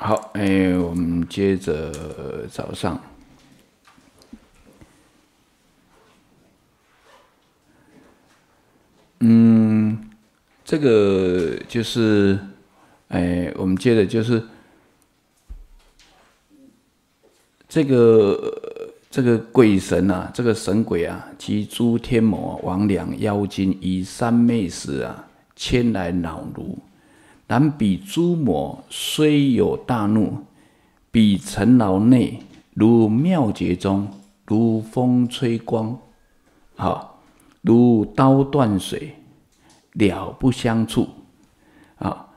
好，哎，我们接着早上。嗯，这个就是，哎，我们接着就是这个这个鬼神啊，这个神鬼啊，及诸天魔、魍魉、妖精、一三昧时啊，迁来恼奴。然彼诸魔虽有大怒，彼城劳内如妙觉中，如风吹光，好，如刀断水，了不相处，啊，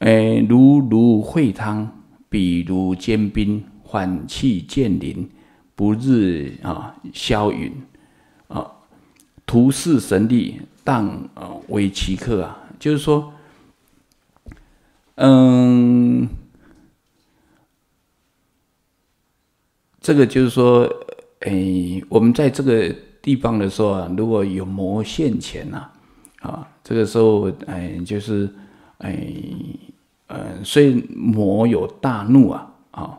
诶，如如会汤，彼如坚冰，缓气渐凝，不日啊消陨，啊，徒示神力，当啊为奇客啊，就是说。嗯，这个就是说，哎，我们在这个地方的时候啊，如果有魔现前呐，啊，这个时候，哎，就是，哎，嗯，虽魔有大怒啊，啊，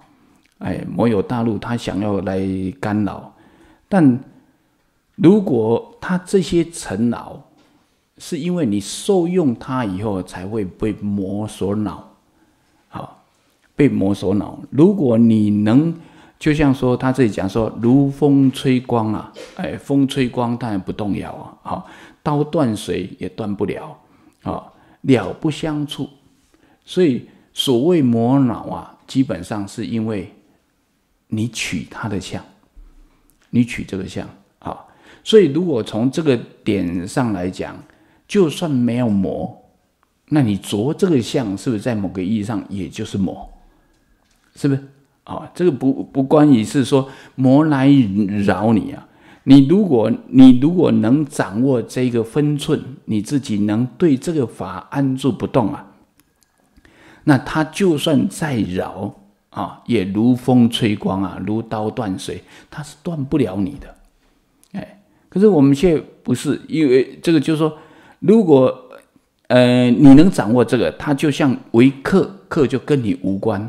哎，魔有大怒，他想要来干扰，但如果他这些尘劳。是因为你受用它以后，才会被磨所恼，好，被磨所恼。如果你能，就像说他自己讲说，如风吹光啊，哎，风吹光当然不动摇啊，好，刀断水也断不了，好，了不相触。所以所谓磨恼啊，基本上是因为你取它的相，你取这个相啊。所以如果从这个点上来讲，就算没有魔，那你着这个相，是不是在某个意义上也就是魔？是不是啊？这个不不关于是说魔来扰你啊。你如果你如果能掌握这个分寸，你自己能对这个法安住不动啊，那他就算再扰啊，也如风吹光啊，如刀断水，他是断不了你的。哎，可是我们却不是，因为这个就是说。如果，呃，你能掌握这个，他就像为客，客就跟你无关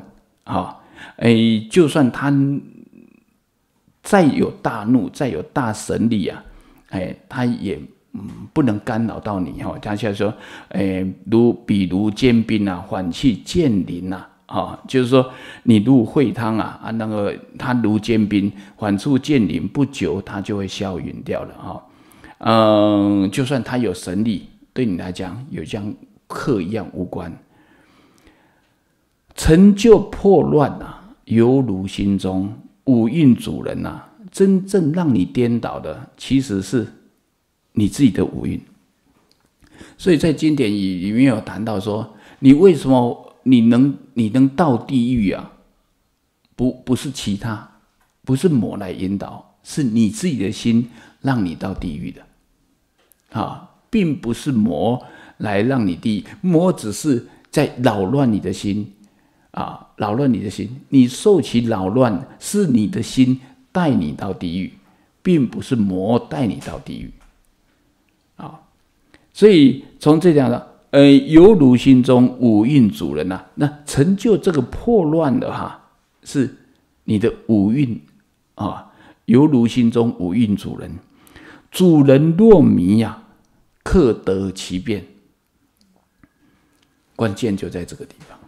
啊。哎，就算他再有大怒，再有大神力啊，哎，他也不能干扰到你哈。他现在说，哎，如比如坚冰啊，缓去见林呐，啊，就是说你入会汤啊，啊，那个他如坚冰，缓处见林，不久他就会消云掉了哈。嗯，就算他有神力，对你来讲，有像客一样无关。成就破乱啊，犹如心中五蕴主人呐。真正让你颠倒的，其实是你自己的五蕴。所以在经典里里面有谈到说，你为什么你能你能到地狱啊？不，不是其他，不是魔来引导，是你自己的心。让你到地狱的啊，并不是魔来让你地狱，魔只是在扰乱你的心啊，扰乱你的心，你受其扰乱，是你的心带你到地狱，并不是魔带你到地狱啊。所以从这讲上。呃，犹如心中五蕴主人呐，那成就这个破乱的哈，是你的五蕴啊，犹如心中五蕴主人。主人若迷呀，克得其变，关键就在这个地方。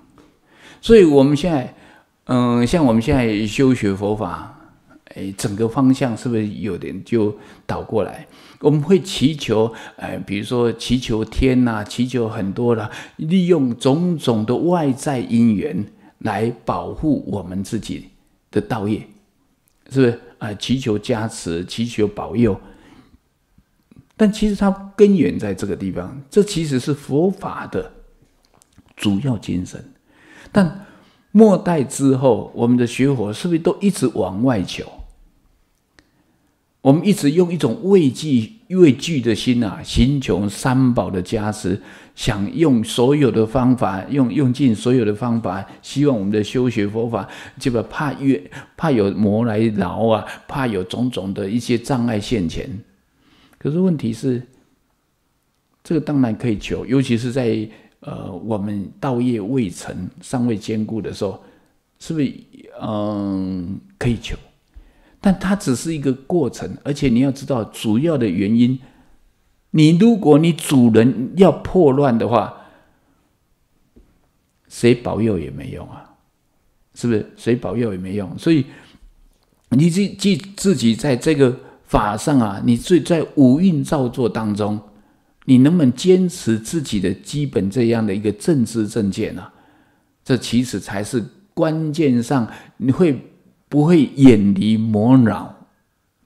所以，我们现在，嗯，像我们现在修学佛法，哎，整个方向是不是有点就倒过来？我们会祈求，哎，比如说祈求天呐，祈求很多了，利用种种的外在因缘来保护我们自己的道业，是不是？哎，祈求加持，祈求保佑。但其实它根源在这个地方，这其实是佛法的主要精神。但末代之后，我们的学佛是不是都一直往外求？我们一直用一种畏惧、畏惧的心啊，寻求三宝的加持，想用所有的方法，用用尽所有的方法，希望我们的修学佛法，就个怕越怕有魔来挠啊，怕有种种的一些障碍现前。可是问题是，这个当然可以求，尤其是在呃我们道业未成、尚未坚固的时候，是不是嗯可以求？但它只是一个过程，而且你要知道，主要的原因，你如果你主人要破乱的话，谁保佑也没用啊，是不是？谁保佑也没用，所以你自自自己在这个。法上啊，你最在五蕴造作当中，你能不能坚持自己的基本这样的一个正知正见呢？这其实才是关键上，你会不会远离魔恼？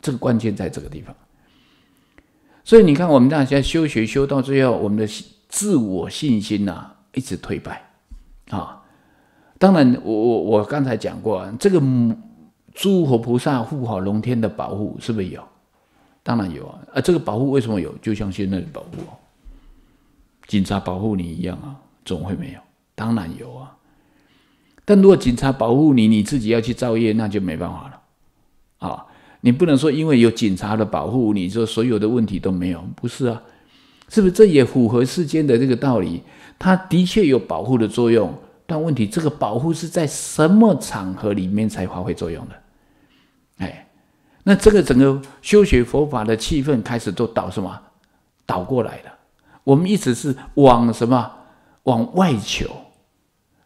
这个关键在这个地方。所以你看，我们大家修学修到最后，我们的自我信心呐，一直退败啊。当然，我我我刚才讲过，这个诸佛菩萨护好龙天的保护，是不是有？当然有啊，啊，这个保护为什么有？就像现在的保护，哦，警察保护你一样啊，怎么会没有？当然有啊。但如果警察保护你，你自己要去造业，那就没办法了啊。你不能说因为有警察的保护，你说所有的问题都没有，不是啊？是不是？这也符合世间的这个道理？它的确有保护的作用，但问题这个保护是在什么场合里面才发挥作用的？那这个整个修学佛法的气氛开始都倒什么？倒过来了。我们一直是往什么？往外求，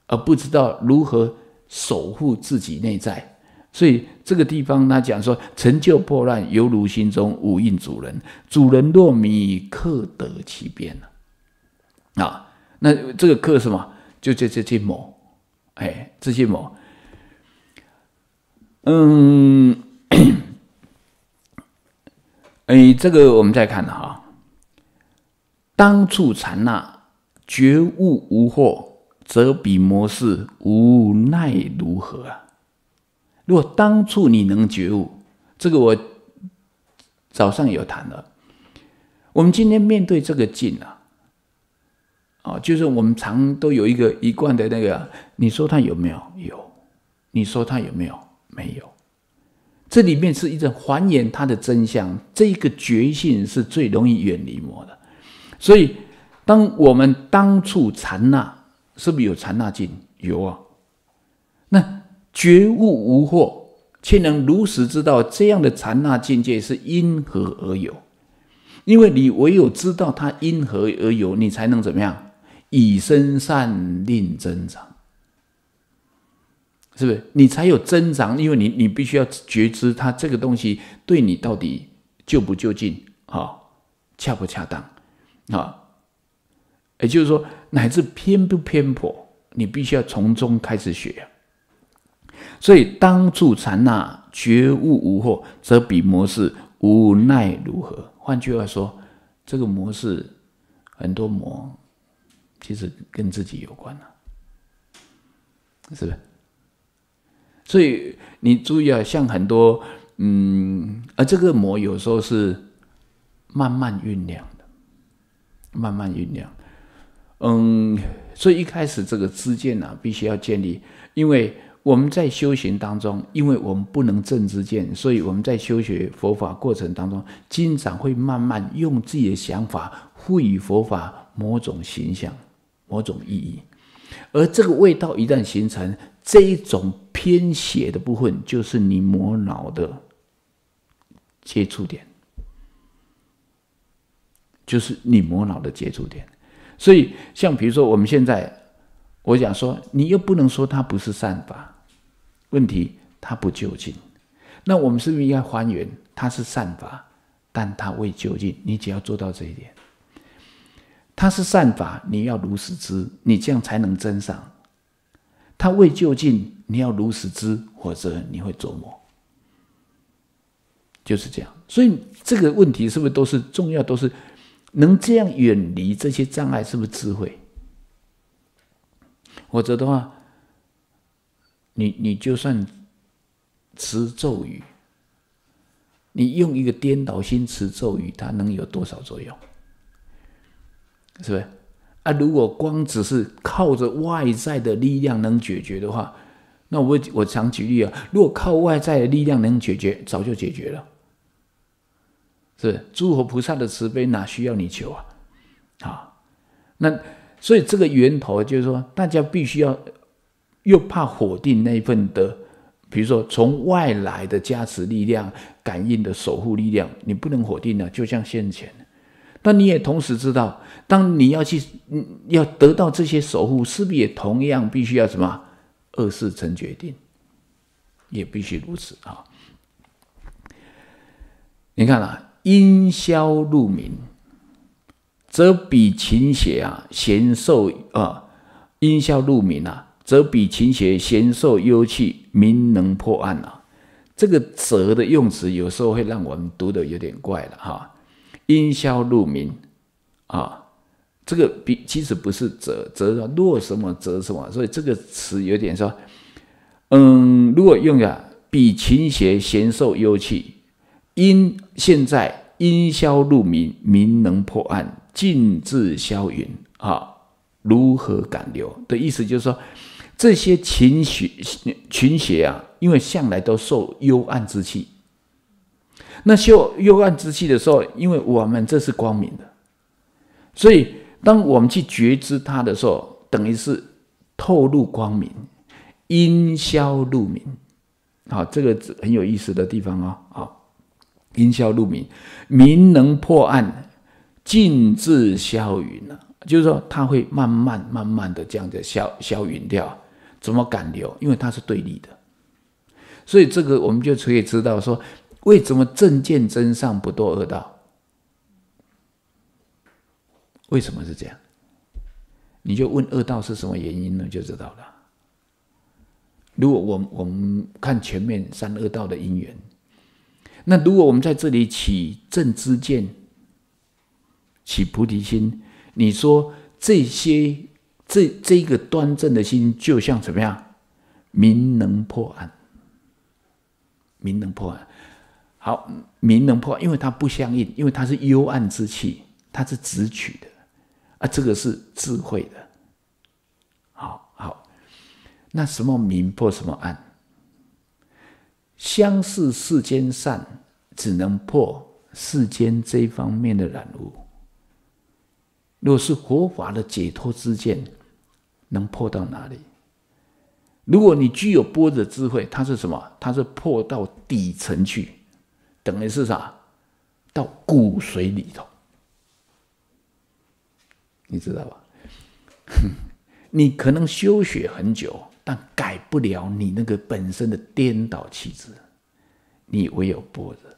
而不知道如何守护自己内在。所以这个地方他讲说：“成就破烂，犹如心中五蕴主人。主人若迷，克得其变啊，那这个克什么？就这这这些魔，哎，这些魔，嗯。哎，这个我们再看哈。当处禅那觉悟无惑，则彼模式无奈如何啊？如果当初你能觉悟，这个我早上有谈了。我们今天面对这个境啊，啊，就是我们常都有一个一贯的那个，你说他有没有？有。你说他有没有？没有。这里面是一种还原它的真相，这个觉性是最容易远离魔的。所以，当我们当处禅那，是不是有禅那境？有啊。那觉悟无惑，却能如实知道这样的禅那境界是因何而有？因为你唯有知道它因何而有，你才能怎么样以身善令增长。是不是你才有增长？因为你你必须要觉知，他这个东西对你到底就不就近啊，恰不恰当啊？也就是说，乃至偏不偏颇，你必须要从中开始学。所以，当助禅那觉悟无惑，则彼模式无奈如何？换句话说，这个模式很多魔，其实跟自己有关了，是不是？所以你注意啊，像很多嗯，而这个魔有时候是慢慢酝酿的，慢慢酝酿。嗯，所以一开始这个知见啊，必须要建立，因为我们在修行当中，因为我们不能正知见，所以我们在修学佛法过程当中，经常会慢慢用自己的想法赋予佛法某种形象、某种意义，而这个味道一旦形成。这一种偏斜的部分，就是你磨脑的接触点，就是你磨脑的接触点。所以，像比如说，我们现在，我想说，你又不能说它不是善法，问题它不究竟。那我们是不是应该还原它是善法，但它未究竟？你只要做到这一点，它是善法，你要如实知，你这样才能增上。他未就近，你要如实知，或者你会琢磨，就是这样。所以这个问题是不是都是重要？都是能这样远离这些障碍，是不是智慧？否则的话，你你就算持咒语，你用一个颠倒心持咒语，它能有多少作用？是不是？啊！如果光只是靠着外在的力量能解决的话，那我我常举例啊，如果靠外在的力量能解决，早就解决了，是诸佛菩萨的慈悲哪需要你求啊？啊，那所以这个源头就是说，大家必须要又怕否定那份的，比如说从外来的加持力量、感应的守护力量，你不能否定啊，就像先前。那你也同时知道，当你要去要得到这些守护，势必也同样必须要什么？恶事成决定，也必须如此啊！你看啊，音消路明，则比勤邪啊，贤受啊，音消路明啊，则比勤邪贤受幽气，民能破案啊。这个“则”的用词有时候会让我们读的有点怪了哈。音消入明，啊，这个比其实不是折折啊，若什么折什么，所以这个词有点说，嗯，如果用啊，比勤邪嫌受幽气，因现在音消入明明能破案，尽自消云啊，如何敢留？的意思就是说，这些勤学勤学啊，因为向来都受幽暗之气。那修幽暗之气的时候，因为我们这是光明的，所以当我们去觉知它的时候，等于是透露光明，阴消露明。好，这个很有意思的地方啊！好，阴消露明，明能破暗，尽自消云了。就是说，它会慢慢慢慢的这样子消消云掉，怎么敢留？因为它是对立的，所以这个我们就可以知道说。为什么正见真上不堕恶道？为什么是这样？你就问恶道是什么原因呢，就知道了。如果我我们看前面三恶道的因缘，那如果我们在这里起正知见、起菩提心，你说这些这这个端正的心，就像怎么样？明能破暗，明能破暗。好，明能破，因为它不相应，因为它是幽暗之气，它是直取的啊。这个是智慧的。好好，那什么明破什么暗？相似世间善，只能破世间这一方面的染污。若是佛法的解脱之见，能破到哪里？如果你具有波的智慧，它是什么？它是破到底层去。等于是啥？到骨髓里头，你知道吧？你可能修学很久，但改不了你那个本身的颠倒气质。你唯有波热，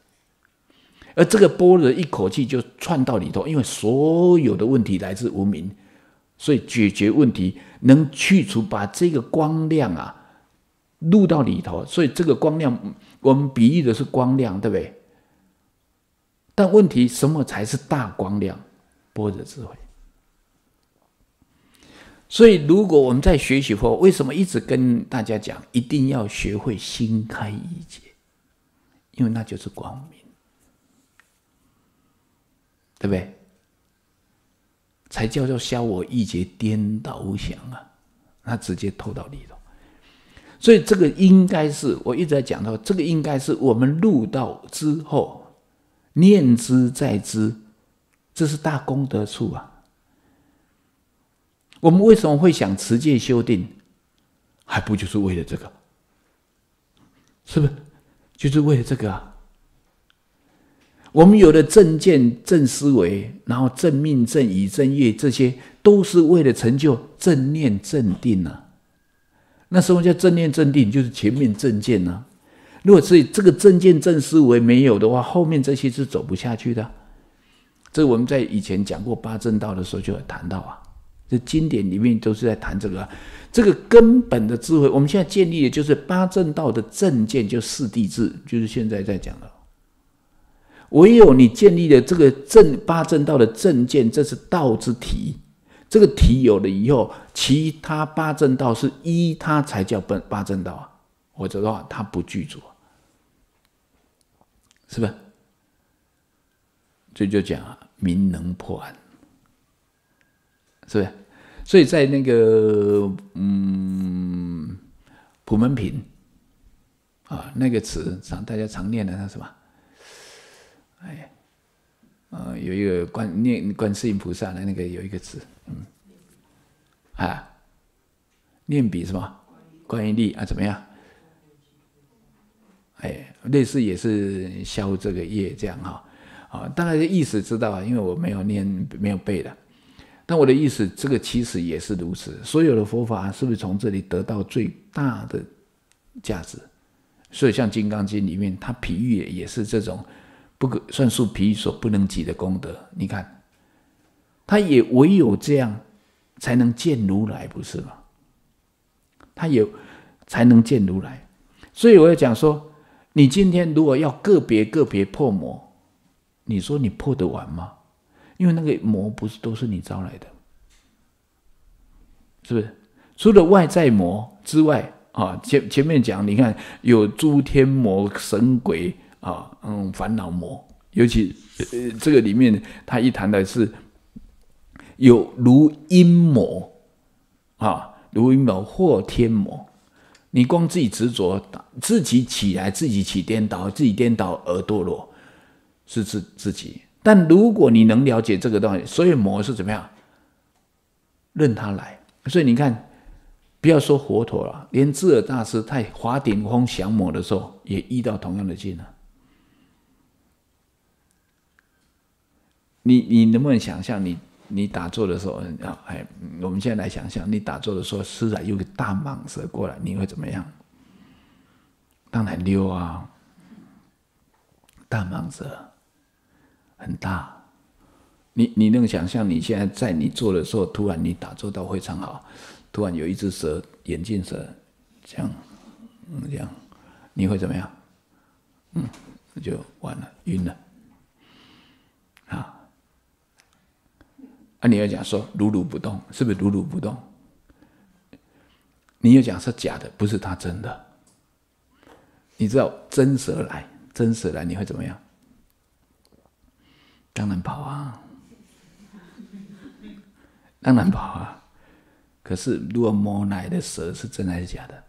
而这个波热一口气就窜到里头，因为所有的问题来自无明，所以解决问题能去除，把这个光亮啊入到里头。所以这个光亮，我们比喻的是光亮，对不对？但问题，什么才是大光亮、波若智慧？所以，如果我们在学习后，为什么一直跟大家讲，一定要学会心开意解？因为那就是光明，对不对？才叫做消我一劫颠倒无想啊！那直接透到里头，所以这个应该是我一直在讲到，这个应该是我们入道之后。念之在之，这是大功德处啊！我们为什么会想持戒修定，还不就是为了这个？是不是？就是为了这个？我们有了正见、正思维，然后正命、正以正业，这些都是为了成就正念、正定啊！那什么叫正念正定？就是前面正见呢。如果是这个正见正思维没有的话，后面这些是走不下去的。这我们在以前讲过八正道的时候就有谈到啊，这经典里面都是在谈这个。这个根本的智慧，我们现在建立的就是八正道的正见，就四谛智，就是现在在讲的。唯有你建立的这个正八正道的正见，这是道之体，这个体有了以后，其他八正道是依它才叫本八正道啊。我走的话，他不具足，是吧？这所以就讲啊，民能破案，是不是？所以在那个嗯，普门品啊，那个词常大家常念的那什么，哎，呃，有一个观念观世音菩萨的那个有一个词，嗯，啊，念笔什么？观音力啊，怎么样？哎，类似也是消这个业这样哈，啊，大概的意思知道啊，因为我没有念，没有背的。但我的意思，这个其实也是如此。所有的佛法是不是从这里得到最大的价值？所以像《金刚经》里面，它比喻也是这种，不可算数比喻所不能及的功德。你看，它也唯有这样，才能见如来，不是吗？它也才能见如来。所以我要讲说。你今天如果要个别个别破魔，你说你破得完吗？因为那个魔不是都是你招来的，是不是？除了外在魔之外啊，前前面讲，你看有诸天魔神鬼啊，嗯，烦恼魔，尤其这个里面他一谈的是有如阴魔啊，如阴魔或天魔。你光自己执着，自己起来，自己起颠倒，自己颠倒而堕落，是自自己。但如果你能了解这个道理，所以魔是怎么样，任他来。所以你看，不要说佛陀了，连智尔大师太华顶峰降魔的时候，也遇到同样的境了。你你能不能想象你？你打坐的时候，然后我们现在来想象，你打坐的时候，突然有个大蟒蛇过来，你会怎么样？当然溜啊，大蟒蛇很大，你你能想象你现在在你坐的时候，突然你打坐到非常好，突然有一只蛇眼镜蛇，这样，嗯，这样，你会怎么样？嗯，那就完了，晕了。啊！你要讲说如如不动，是不是如如不动？你要讲是假的，不是他真的。你知道真蛇来，真蛇来，你会怎么样？当然跑啊，当然跑啊。可是如果摸奶的蛇是真还是假的？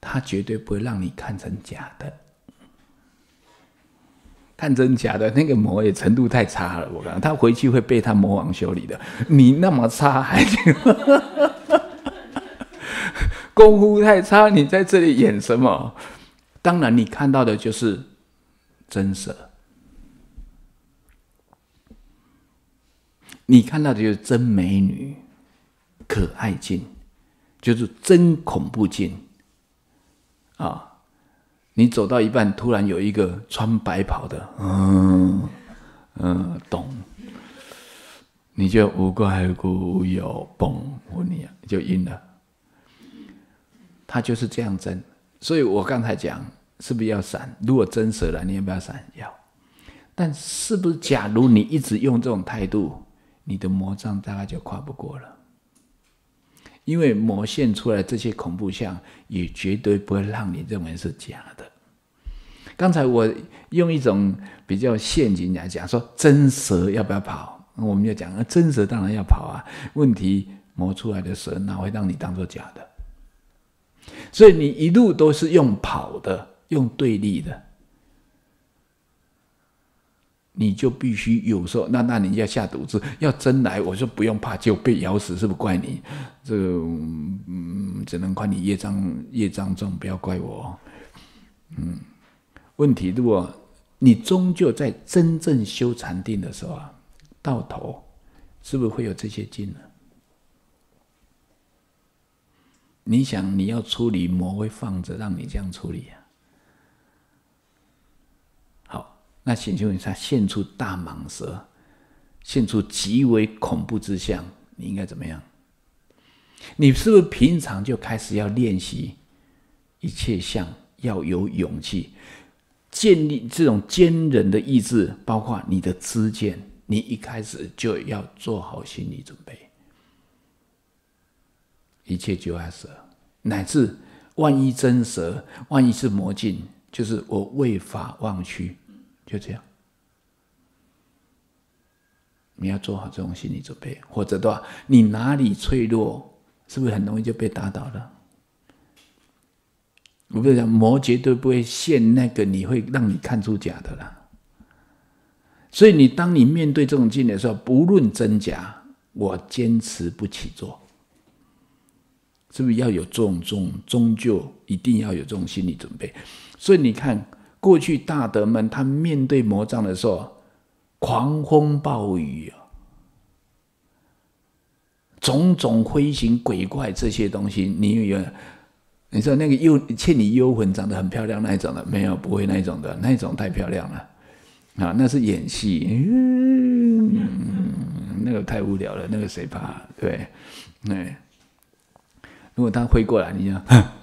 它绝对不会让你看成假的。看真假的那个魔也程度太差了，我讲他回去会被他魔王修理的。你那么差，还 功夫太差，你在这里演什么？当然，你看到的就是真蛇，你看到的就是真美女，可爱劲，就是真恐怖劲啊！你走到一半，突然有一个穿白袍的，嗯嗯，懂，你就无怪无有，嘣，你就晕了。他就是这样争，所以我刚才讲，是不是要闪？如果真死了，你要不要闪？要。但是不是？假如你一直用这种态度，你的魔杖大概就跨不过了，因为魔现出来这些恐怖相，也绝对不会让你认为是假的。刚才我用一种比较陷阱来讲，说真蛇要不要跑？我们就讲，真蛇当然要跑啊。问题磨出来的蛇哪会让你当做假的？所以你一路都是用跑的，用对立的，你就必须有时候那那你要下赌注，要真来，我说不用怕，就被咬死，是不是怪你？这个嗯，只能怪你业障业障重，不要怪我，嗯。问题，如果你终究在真正修禅定的时候啊，到头是不是会有这些经呢？你想，你要处理，魔会放着让你这样处理啊？好，那显修你他现出大蟒蛇，现出极为恐怖之相，你应该怎么样？你是不是平常就开始要练习一切相要有勇气？建立这种坚韧的意志，包括你的知见，你一开始就要做好心理准备。一切就阿蛇，乃至万一真蛇，万一是魔镜，就是我未法忘去，就这样。你要做好这种心理准备，或者的话，你哪里脆弱，是不是很容易就被打倒了？我不是讲魔绝对不会现那个，你会让你看出假的啦。所以你当你面对这种境界的时候，不论真假，我坚持不起做，是不是要有这种，终究一定要有这种心理准备。所以你看，过去大德们他面对魔障的时候，狂风暴雨啊，种种灰形鬼怪这些东西，你有？你说那个幽倩女幽魂长得很漂亮那一种的没有不会那一种的那一种太漂亮了啊那是演戏，嗯，那个太无聊了，那个谁怕对？对，如果他会过来，你结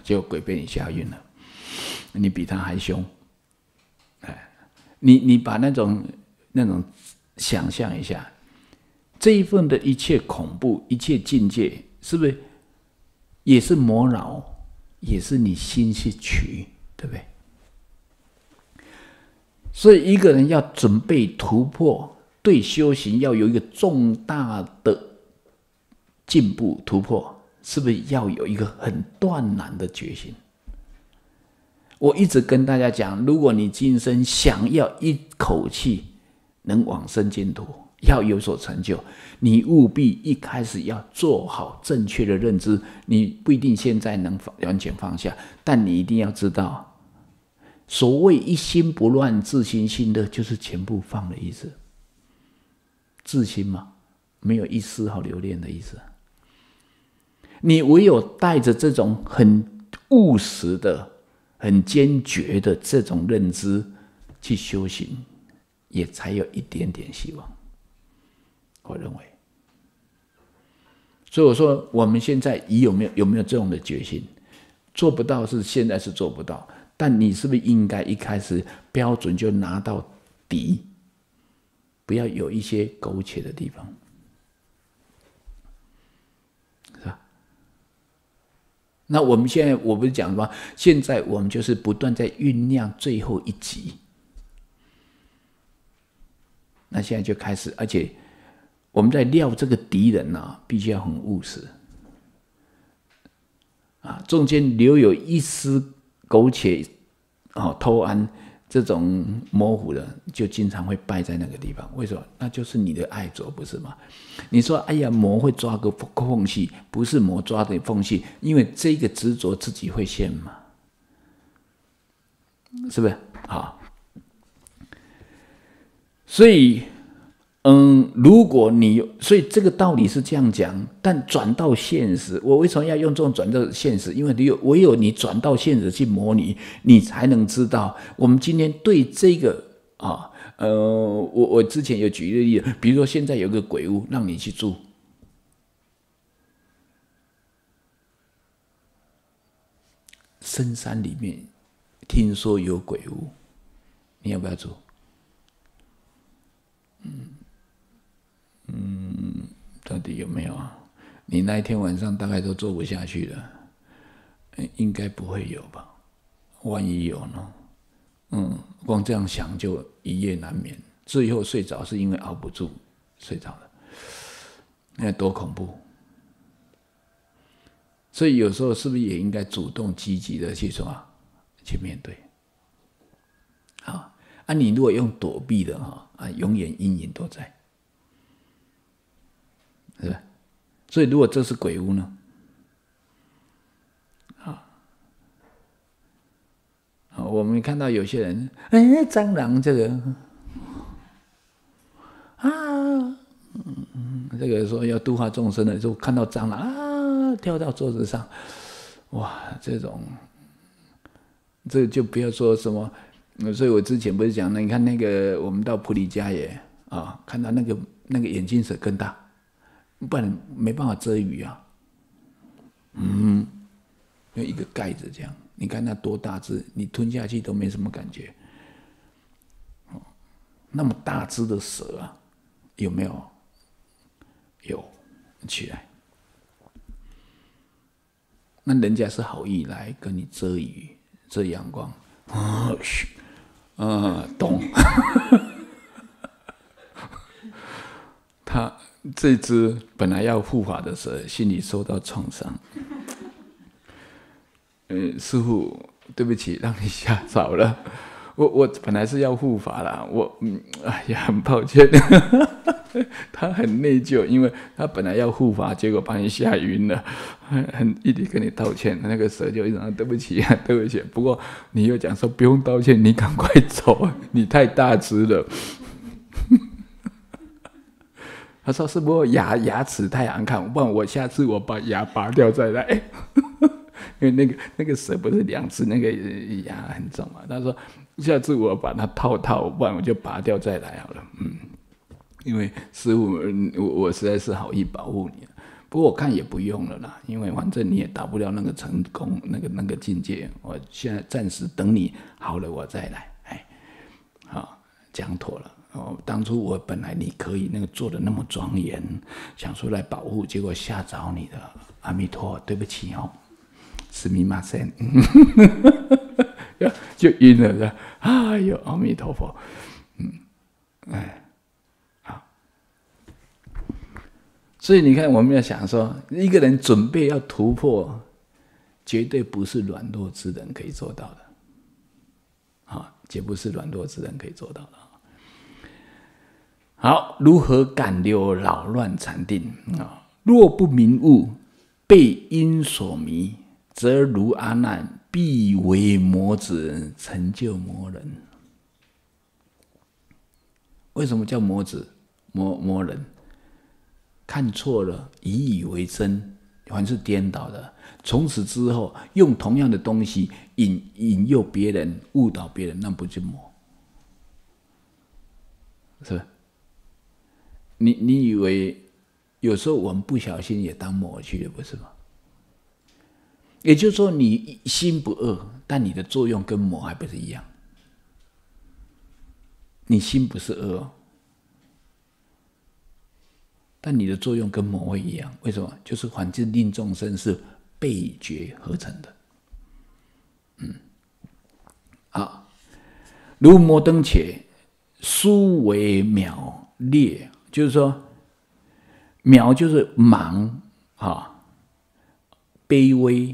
就鬼被你吓晕了，你比他还凶。哎，你你把那种那种想象一下，这一份的一切恐怖一切境界，是不是也是魔脑？也是你心去取，对不对？所以一个人要准备突破，对修行要有一个重大的进步突破，是不是要有一个很断然的决心？我一直跟大家讲，如果你今生想要一口气能往生净土，要有所成就，你务必一开始要做好正确的认知。你不一定现在能完全放下，但你一定要知道，所谓一心不乱、自心心的，就是全部放的意思。自心嘛，没有一丝好留恋的意思。你唯有带着这种很务实的、很坚决的这种认知去修行，也才有一点点希望。我认为，所以我说，我们现在已有没有有没有这样的决心？做不到是现在是做不到，但你是不是应该一开始标准就拿到底，不要有一些苟且的地方，是吧？那我们现在我不是讲吗？现在我们就是不断在酝酿最后一集，那现在就开始，而且。我们在料这个敌人呢，必须要很务实啊，中间留有一丝苟且哦，偷安这种模糊的，就经常会败在那个地方。为什么？那就是你的爱着不是吗？你说，哎呀，魔会抓个缝隙，不是魔抓的缝隙，因为这个执着自己会陷嘛，是不是？好，所以。嗯，如果你所以这个道理是这样讲，但转到现实，我为什么要用这种转到现实？因为你有，唯有你转到现实去模拟，你才能知道。我们今天对这个啊，呃，我我之前有举一个例子，比如说现在有个鬼屋让你去住，深山里面听说有鬼屋，你要不要住？嗯，到底有没有啊？你那一天晚上大概都做不下去了，应该不会有吧？万一有呢？嗯，光这样想就一夜难眠，最后睡着是因为熬不住睡着了，那多恐怖！所以有时候是不是也应该主动积极的去什么去面对？好，啊，你如果用躲避的哈啊，永远阴影都在。是吧？所以如果这是鬼屋呢？啊，好，我们看到有些人，哎，蟑螂这个啊，这个说要度化众生的，就看到蟑螂啊跳到桌子上，哇，这种，这就不要说什么。所以我之前不是讲了，你看那个我们到普利加也啊，看到那个那个眼镜蛇更大。不然没办法遮雨啊，嗯，用一个盖子这样，你看它多大只，你吞下去都没什么感觉，哦，那么大只的蛇啊，有没有？有，起来，那人家是好意来跟你遮雨、遮阳光，啊嘘，啊懂。他这只本来要护法的蛇，心里受到创伤。嗯，师傅，对不起，让你吓着了。我我本来是要护法啦，我哎呀，很抱歉。他很内疚，因为他本来要护法，结果把你吓晕了，很一直跟你道歉。那个蛇就一直说对不起啊，对不起。不过你又讲说不用道歉，你赶快走，你太大只了。他说：“是不是牙牙齿太难看？不然我下次我把牙拔掉再来，因为那个那个蛇不是两只那个牙很重嘛？”他说：“下次我把它套套，不然我就拔掉再来好了。”嗯，因为师傅，我我实在是好意保护你，不过我看也不用了啦，因为反正你也达不了那个成功那个那个境界，我现在暂时等你好了，我再来。哎，好，讲妥了。哦，当初我本来你可以那个做的那么庄严，想出来保护，结果吓着你的。阿弥陀，对不起哦，死密马声，就晕了了。哎呦，阿弥陀佛，嗯，哎，好。所以你看，我们要想说，一个人准备要突破，绝对不是软弱之人可以做到的。啊，绝不是软弱之人可以做到的。好，如何感留扰乱禅定啊？若不明悟，被因所迷，则如阿难必为魔子，成就魔人。为什么叫魔子、魔魔人？看错了，以以为真，凡是颠倒的。从此之后，用同样的东西引引诱别人，误导别人，那不就魔？是不？你你以为，有时候我们不小心也当魔去了，不是吗？也就是说，你心不恶，但你的作用跟魔还不是一样。你心不是恶，但你的作用跟魔会一样？为什么？就是环境令众生是被觉合成的。嗯，啊，如摩登伽，殊为秒劣。就是说，渺就是盲啊，卑微。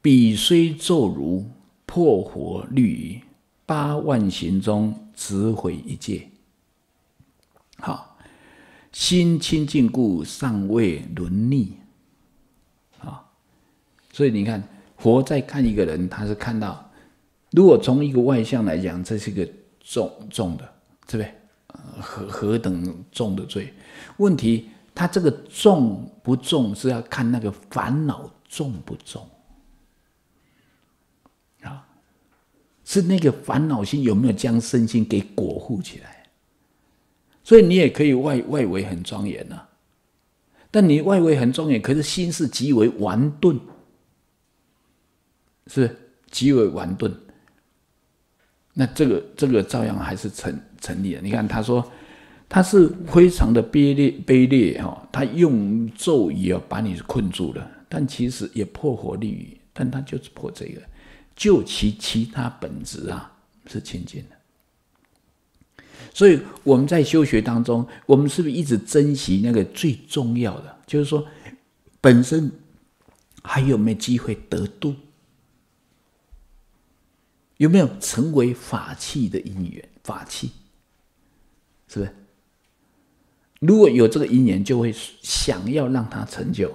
笔虽皱如破火绿，八万行中只毁一戒。好，心清净故，尚未沦溺。啊，所以你看，佛在看一个人，他是看到，如果从一个外相来讲，这是一个重重的，对不对？何何等重的罪？问题他这个重不重是要看那个烦恼重不重啊？是那个烦恼心有没有将身心给裹护起来？所以你也可以外外围很庄严啊，但你外围很庄严，可是心是极为顽钝，是极为顽钝，那这个这个照样还是成成立了，你看他说他是非常的卑劣卑劣哈，他用咒语把你困住了，但其实也破活力，但他就是破这个，就其其他本质啊是清净的。所以我们在修学当中，我们是不是一直珍惜那个最重要的？就是说，本身还有没有机会得度？有没有成为法器的因缘？法器？是不是？如果有这个因缘，就会想要让他成就，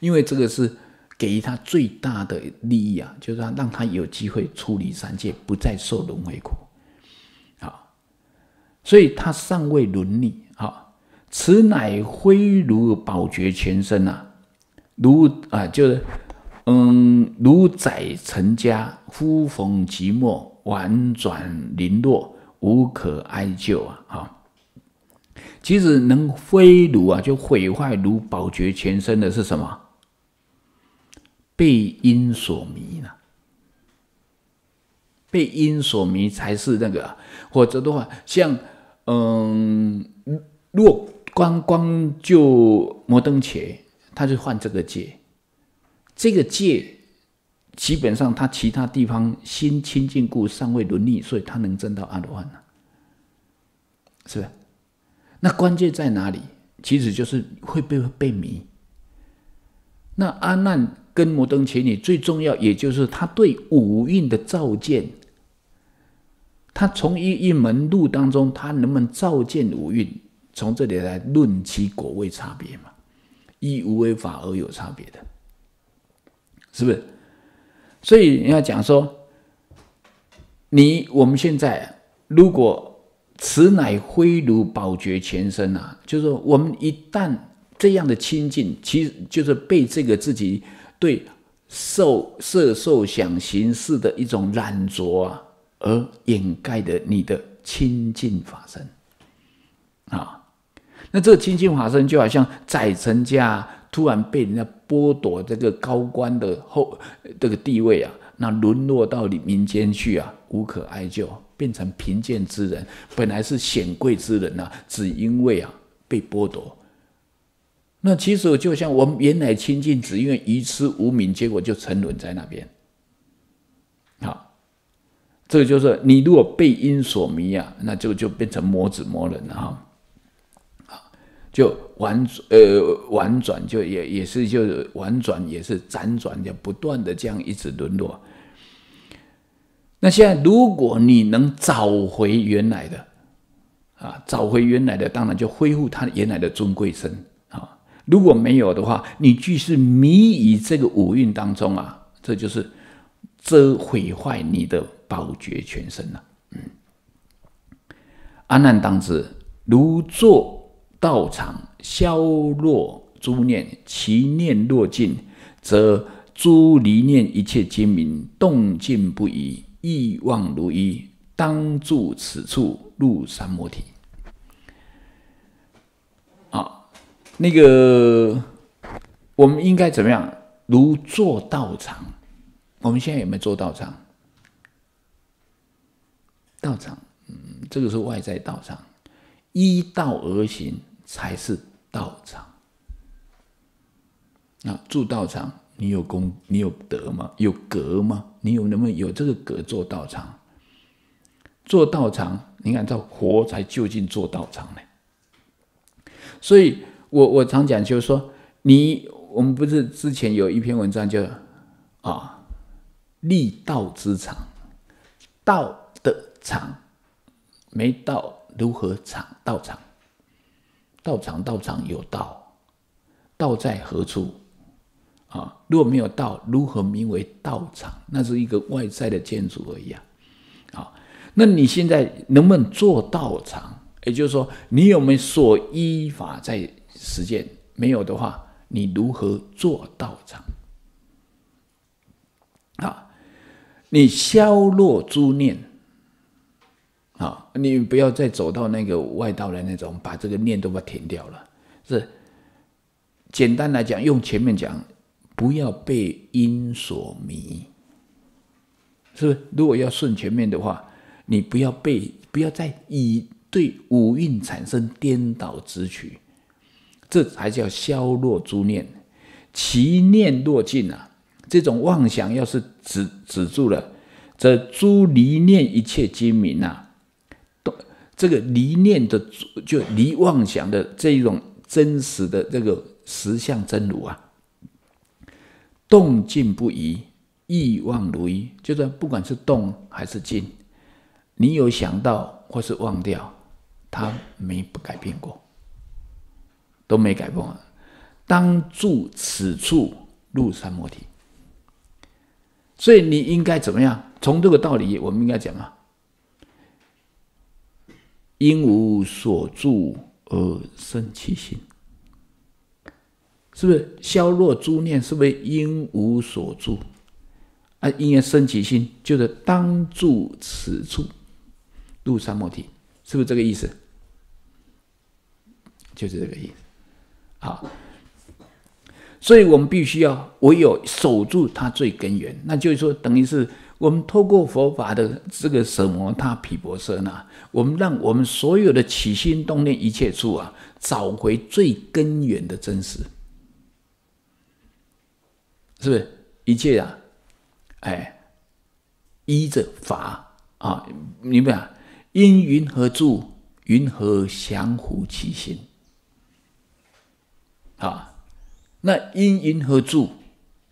因为这个是给予他最大的利益啊，就是让他有机会处理三界，不再受轮回苦。好，所以他尚未轮逆啊，此乃挥如宝觉全身呐，如啊，就是嗯，如载成家，忽逢寂寞，婉转零落。无可哀救啊！哈，其实能毁炉啊，就毁坏炉宝觉全身的是什么？被因所迷了，被因所迷才是那个。否则的话，像嗯，若光光就摩登伽，他就换这个界，这个界。基本上，他其他地方心清净故，尚未轮逆，所以他能证到阿罗汉呐。是不是？那关键在哪里？其实就是会不会被迷。那阿难跟摩登伽女最重要，也就是他对五蕴的照见，他从一一门路当中，他能不能照见五蕴？从这里来论其果位差别嘛，一无为法而有差别的，是不是？所以人家讲说，你我们现在如果此乃挥炉宝绝前身啊，就是我们一旦这样的亲近，其实就是被这个自己对受色受想行识的一种染着啊，而掩盖的你的亲近法身啊。那这个清净法身就好像载臣家突然被人家剥夺这个高官的后这个地位啊，那沦落到你民间去啊，无可哀救，变成贫贱之人。本来是显贵之人呐，只因为啊被剥夺。那其实就像我们原来亲近，只因为愚痴无明，结果就沉沦在那边。好，这个就是你如果被因所迷啊，那就就变成魔子魔人了哈。好，就。婉呃婉转就也也是就婉转也是辗转就不断的这样一直沦落。那现在如果你能找回原来的，啊找回原来的当然就恢复他原来的尊贵身啊如果没有的话你就是迷于这个五蕴当中啊这就是遮毁坏你的宝觉全身了。安难当知如坐道场。消若诸念，其念若尽，则诸离念一切皆明，动静不移，意望如一。当住此处入三摩提。好，那个我们应该怎么样？如坐道场。我们现在有没有坐道场？道场，嗯，这个是外在道场，依道而行才是。道场，那住道场，你有功，你有德吗？有格吗？你有能不能有这个格做道场？做道场，你看这活才就近做道场呢。所以我我常讲，就是说，你我们不是之前有一篇文章叫啊“立道之场”，道的场没道如何场道场？道场，道场有道，道在何处？啊，如果没有道，如何名为道场？那是一个外在的建筑而已。啊，那你现在能不能做道场？也就是说，你有没有所依法在实践？没有的话，你如何做道场？啊，你消落诸念。啊，你不要再走到那个外道的那种，把这个念都把它填掉了。是，简单来讲，用前面讲，不要被因所迷，是不是？如果要顺前面的话，你不要被，不要再以对五蕴产生颠倒之取，这才叫消落诸念。其念若尽啊，这种妄想要是止止住了，则诸离念一切皆明啊。这个离念的，就离妄想的这一种真实的这个实相真如啊，动静不移，意忘如一，就是不管是动还是静，你有想到或是忘掉，它没不改变过，都没改变。当住此处入三摩提，所以你应该怎么样？从这个道理，我们应该讲啊。因无所住而生其心，是不是消弱诸念？是不是因无所住啊？因缘生其心，就是当住此处，入三摩地，是不是这个意思？就是这个意思。好，所以我们必须要唯有守住它最根源，那就是说，等于是。我们透过佛法的这个什么他毗婆舍那，我们让我们所有的起心动念一切处啊，找回最根源的真实，是不是？一切啊，哎，依着法啊，明白？啊？因云何住？云何降伏其心？啊，那因云何住？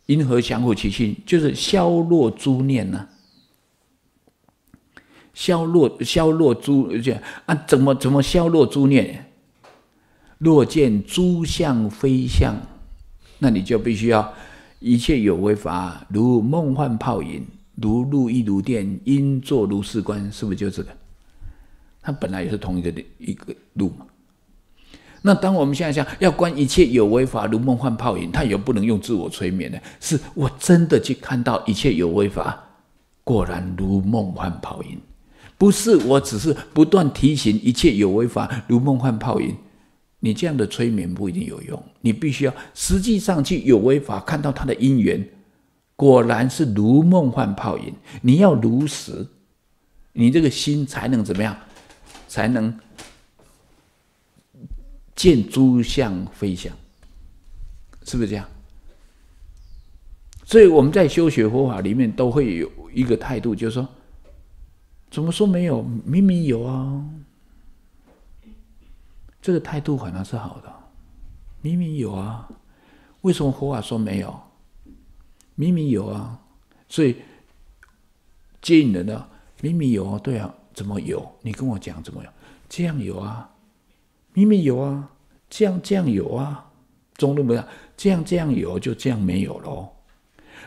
因何相互其心？就是消落诸念呐，消落消落诸见啊？怎么怎么消落诸念？若见诸相非相，那你就必须要一切有为法如梦幻泡影，如露亦如电，应作如是观，是不是就这个？它本来也是同一个一个路。那当我们现在想要观一切有为法如梦幻泡影，他也不能用自我催眠的，是我真的去看到一切有为法果然如梦幻泡影，不是我只是不断提醒一切有为法如梦幻泡影，你这样的催眠不一定有用，你必须要实际上去有为法看到它的因缘，果然是如梦幻泡影，你要如实，你这个心才能怎么样，才能。见诸相非相，是不是这样？所以我们在修学佛法里面都会有一个态度，就是说，怎么说没有？明明有啊！这个态度好像是好的。明明有啊，为什么佛法说没有？明明有啊！所以接引人呢，明明有对啊，怎么有？你跟我讲怎么有？这样有啊。明明有啊，这样这样有啊，中路没有，这样这样有，就这样没有咯。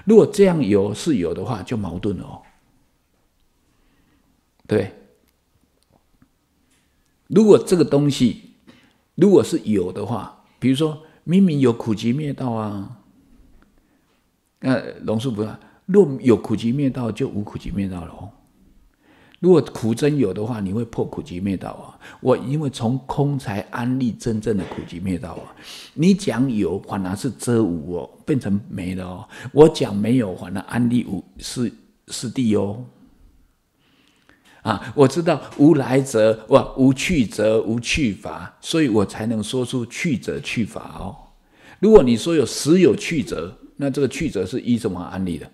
如果这样有是有的话，就矛盾了哦。对，如果这个东西如果是有的话，比如说明明有苦集灭道啊，那龙树不萨若有苦集灭道，就无苦集灭道了哦。如果苦真有的话，你会破苦集灭道啊！我因为从空才安立真正的苦集灭道啊。你讲有，反而是真无哦，变成没了哦。我讲没有，反而安立无是是地哦。啊，我知道无来则哇，无去则无去法，所以我才能说出去则去法哦。如果你说有实有去则，那这个去则是一什么安立的？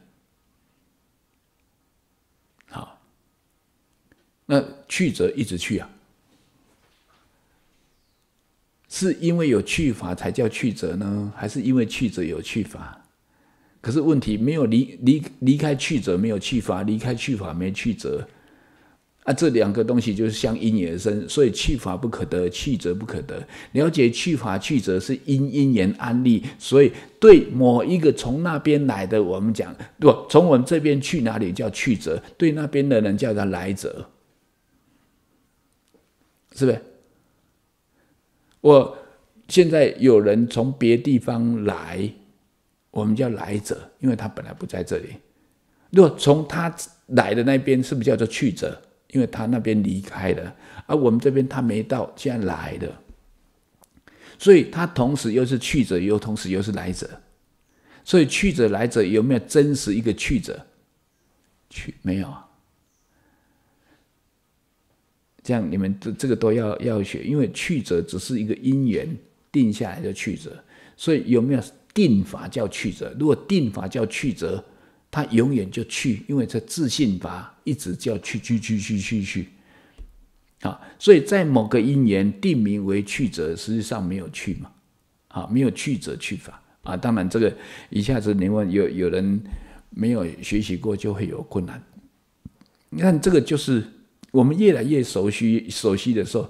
那去则一直去啊？是因为有去法才叫去折呢，还是因为去者有去法？可是问题没有离离离开去者没有去法，离开去法没去则，啊？这两个东西就是相因而生，所以去法不可得，去则不可得。了解去法去则是因因缘安利，所以对某一个从那边来的，我们讲不从我们这边去哪里叫去则，对那边的人叫他来者。是不是？我现在有人从别地方来，我们叫来者，因为他本来不在这里。若从他来的那边，是不是叫做去者？因为他那边离开了，而我们这边他没到，既然来的，所以他同时又是去者，又同时又是来者。所以去者来者有没有真实一个去者？去没有啊？这样你们这这个都要要学，因为曲折只是一个因缘定下来的曲折，所以有没有定法叫曲折？如果定法叫曲折，它永远就去，因为这自信法一直叫去去去去去去，啊，所以在某个因缘定名为曲折，实际上没有去嘛，啊，没有曲折去法啊，当然这个一下子你问有有人没有学习过就会有困难，你看这个就是。我们越来越熟悉，熟悉的时候，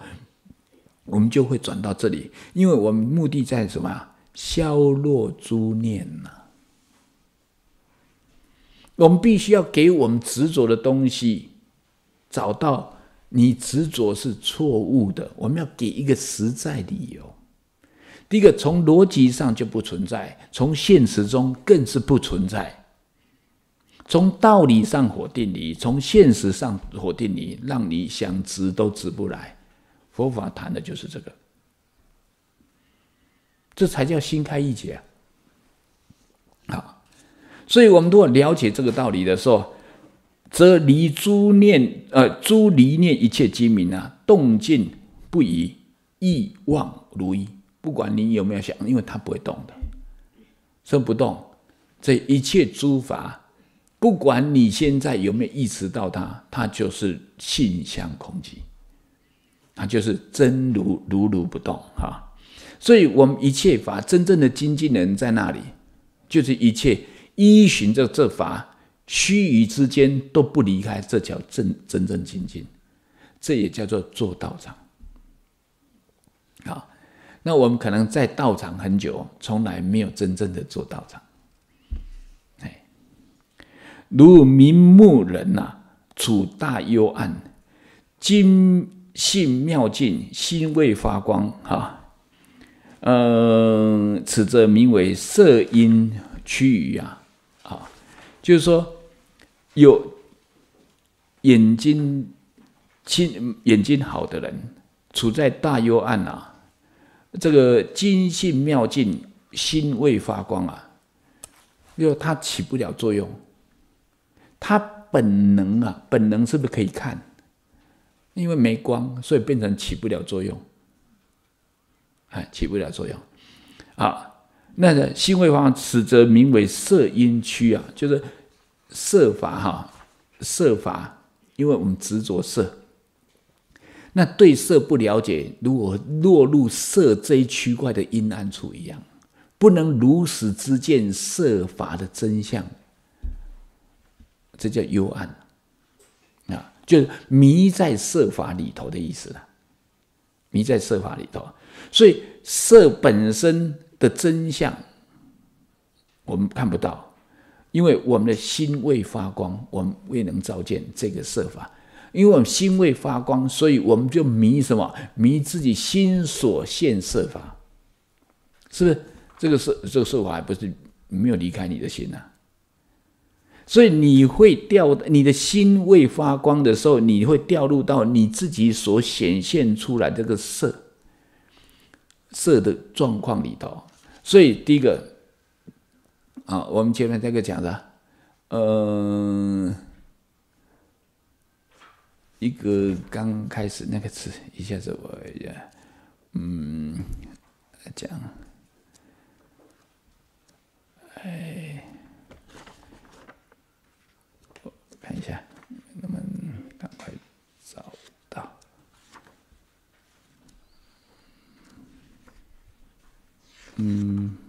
我们就会转到这里，因为我们目的在什么啊？消落诸念呐。我们必须要给我们执着的东西，找到你执着是错误的。我们要给一个实在理由。第一个，从逻辑上就不存在；从现实中更是不存在。从道理上否定你，从现实上否定你，让你想直都直不来。佛法谈的就是这个，这才叫心开意解啊！好，所以我们都要了解这个道理的时候，则离诸念，呃，诸离念一切精明啊，动静不移，意忘如一。不管你有没有想，因为它不会动的，所以不动，这一切诸法。不管你现在有没有意识到它，它就是性相空寂，它就是真如如如不动啊。所以，我们一切法真正的精进人在那里？就是一切依循着这法，须臾之间都不离开，这叫正真正精进，这也叫做做道场。好，那我们可能在道场很久，从来没有真正的做道场。如明目人呐，处大幽暗，金性妙境，心未发光啊。嗯，此则名为色阴屈余啊。啊，就是说，有眼睛睛眼睛好的人，处在大幽暗啊，这个金性妙境，心未发光啊，又它起不了作用。他本能啊，本能是不是可以看？因为没光，所以变成起不了作用。哎，起不了作用。啊，那个新会方此则名为色阴区啊，就是色法哈，色法，因为我们执着色，那对色不了解，如果落入色这一区块的阴暗处一样，不能如实之见色法的真相。这叫幽暗啊，就是迷在色法里头的意思了。迷在色法里头，所以色本身的真相我们看不到，因为我们的心未发光，我们未能照见这个色法。因为我们心未发光，所以我们就迷什么？迷自己心所现色法，是不是？这个色，这个色法还不是没有离开你的心呢？所以你会掉，你的心未发光的时候，你会掉入到你自己所显现出来这个色色的状况里头。所以第一个啊，我们前面这个讲的，嗯，一个刚开始那个词，一下子我也嗯讲，哎。看一下，我们赶快找到。嗯。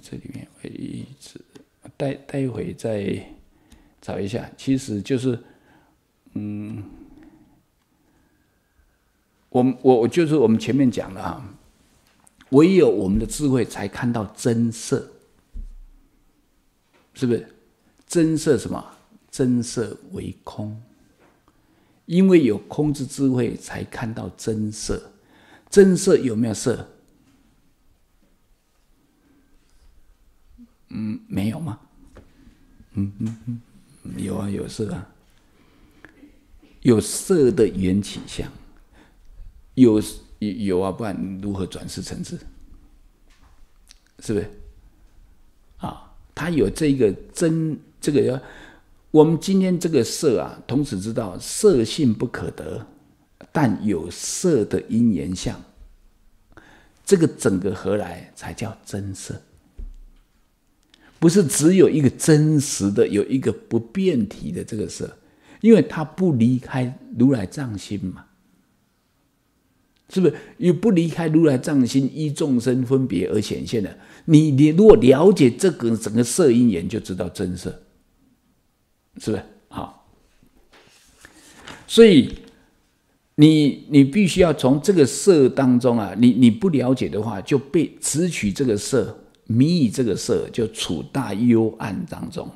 这里面会直待待会再找一下，其实就是，嗯，我们我我就是我们前面讲的啊，唯有我们的智慧才看到真色，是不是？真色什么？真色为空，因为有空之智慧才看到真色，真色有没有色？嗯，没有吗？嗯嗯嗯，有啊，有色啊，有色的缘起相，有有啊，不然如何转世成子？是不是？啊，他有这个真，这个要我们今天这个色啊，同时知道色性不可得，但有色的因缘相，这个整个何来才叫真色？不是只有一个真实的，有一个不变体的这个色，因为它不离开如来藏心嘛，是不是？又不离开如来藏心，依众生分别而显现的。你你如果了解这个整个色因缘，就知道真色，是不是？好，所以你你必须要从这个色当中啊，你你不了解的话，就被只取这个色。迷以这个色，就处大幽暗当中。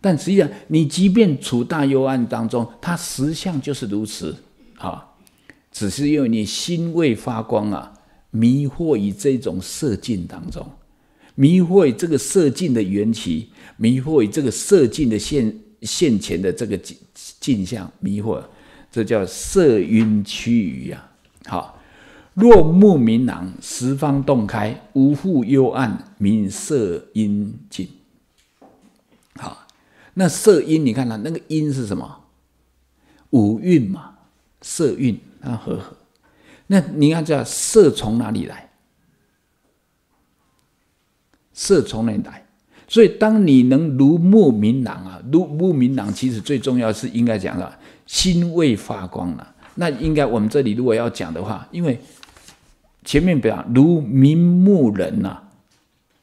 但实际上，你即便处大幽暗当中，它实相就是如此啊。只是因为你心未发光啊，迷惑于这种色境当中，迷惑于这个色境的缘起，迷惑于这个色境的现现前的这个镜镜像，迷惑，这叫色晕趋于呀。好。若木明朗，十方洞开，无复幽暗，明色阴静。好，那色阴，你看啦，那个阴是什么？五蕴嘛，色蕴啊，和和。那你看这色从哪里来？色从哪里来？所以当你能如目明朗啊，如目明朗，其实最重要是应该讲了心未发光了。那应该我们这里如果要讲的话，因为。前面表如明目人呐，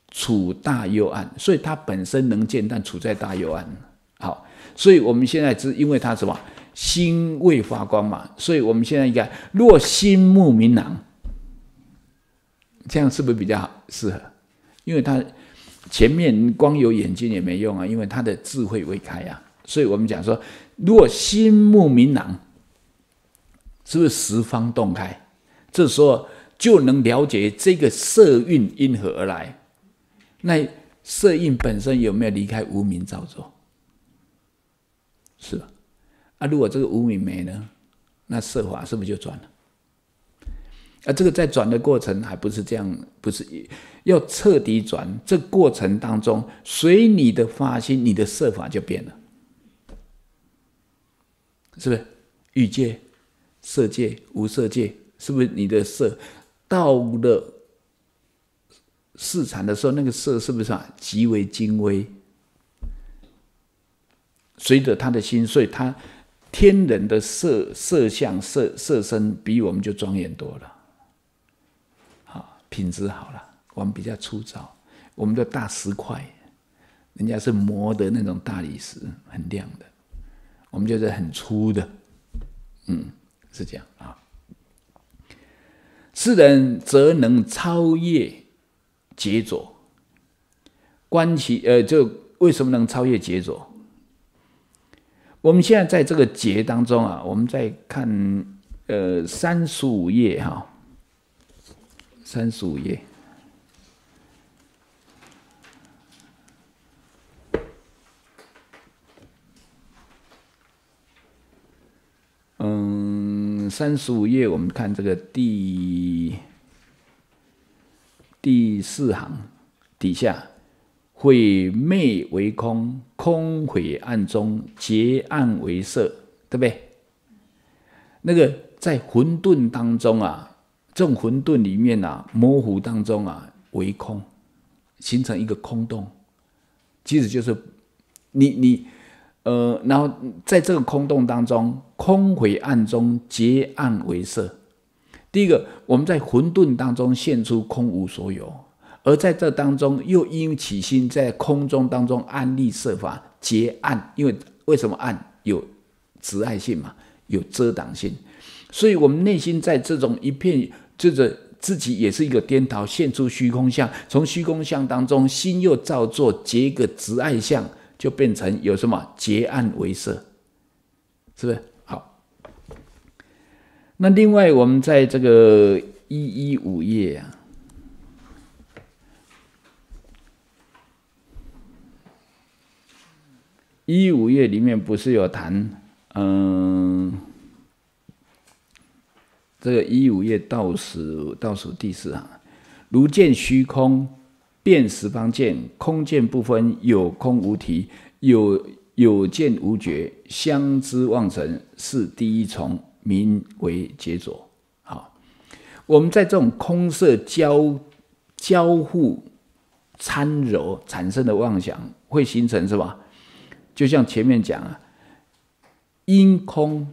处大幽暗，所以他本身能见，但处在大幽暗。好，所以我们现在只因为他什么心未发光嘛，所以我们现在应该若心目明朗，这样是不是比较好适合？因为他前面光有眼睛也没用啊，因为他的智慧未开啊，所以我们讲说，若心目明朗，是不是十方洞开？这时候。就能了解这个色运因何而来？那色蕴本身有没有离开无名造作？是吧？啊，如果这个无名没呢，那色法是不是就转了？啊，这个在转的过程还不是这样，不是要彻底转。这过程当中，随你的发心，你的色法就变了，是不是？欲界、色界、无色界，是不是你的色？到了市场的时候，那个色是不是啊极为精微？随着他的心，所以他天人的色色相色色身比我们就庄严多了。好，品质好了，我们比较粗糙，我们的大石块，人家是磨的那种大理石，很亮的，我们就是很粗的，嗯，是这样啊。世人则能超越杰作，观其呃，就为什么能超越杰作？我们现在在这个节当中啊，我们再看呃三十五页哈，三十五页。三十五页，我们看这个第第四行底下，毁灭为空，空毁暗中结暗为色，对不对？那个在混沌当中啊，这种混沌里面啊，模糊当中啊，为空，形成一个空洞，其实就是你你。呃，然后在这个空洞当中，空回暗中结暗为色。第一个，我们在混沌当中现出空无所有，而在这当中又因起心在空中当中安立设法结暗，因为为什么暗有直爱性嘛，有遮挡性，所以我们内心在这种一片就是自己也是一个颠倒，现出虚空相，从虚空相当中心又造作结一个执爱相。就变成有什么结案为慑，是不是好？那另外，我们在这个一一五页啊，一五页里面不是有谈嗯，这个一五页倒数倒数第四啊，如见虚空。辨十方见空见不分，有空无体，有有见无觉，相知妄神，是第一重，名为解作。好，我们在这种空色交交互掺揉产生的妄想，会形成是吧？就像前面讲啊，因空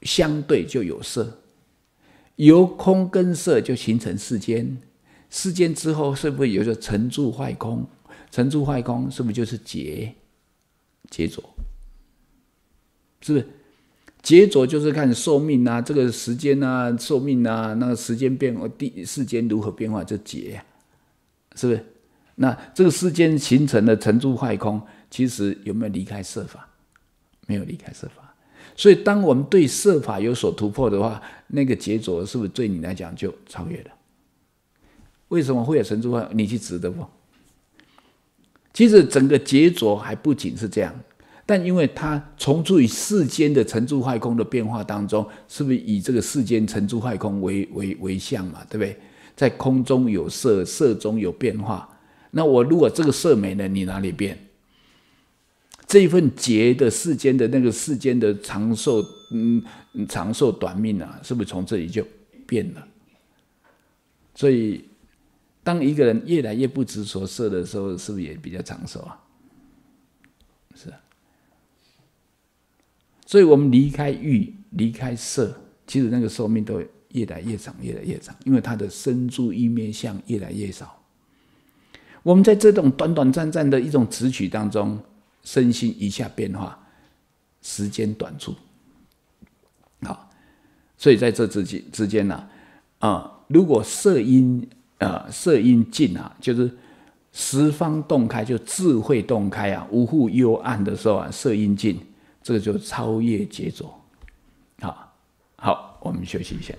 相对就有色，由空跟色就形成世间。世间之后，是不是有着成住坏空？成住坏空，是不是就是劫劫浊？是不是劫浊就是看寿命啊，这个时间啊，寿命啊，那个时间变，地世间如何变化，就劫。是不是？那这个世间形成的成住坏空，其实有没有离开设法？没有离开设法。所以，当我们对设法有所突破的话，那个劫着是不是对你来讲就超越了？为什么会有尘珠坏？你去指的不？其实整个结着还不仅是这样，但因为它从处于世间的成住坏空的变化当中，是不是以这个世间成住坏空为为为相嘛？对不对？在空中有色，色中有变化。那我如果这个色没了，你哪里变？这一份劫的世间的那个世间的长寿，嗯，长寿短命啊，是不是从这里就变了？所以。当一个人越来越不知所涉的时候，是不是也比较长寿啊？是啊。所以我们离开欲，离开色，其实那个寿命都越来越长，越来越长，因为他的身住意面相越来越少。我们在这种短短暂暂的一种直取当中，身心一下变化，时间短促。好，所以在这之间之间呢，啊，如果色因。啊，色阴静啊，就是十方洞开，就智慧洞开啊。无复幽暗的时候啊，色阴静，这个就超越结作。好，好，我们休息一下。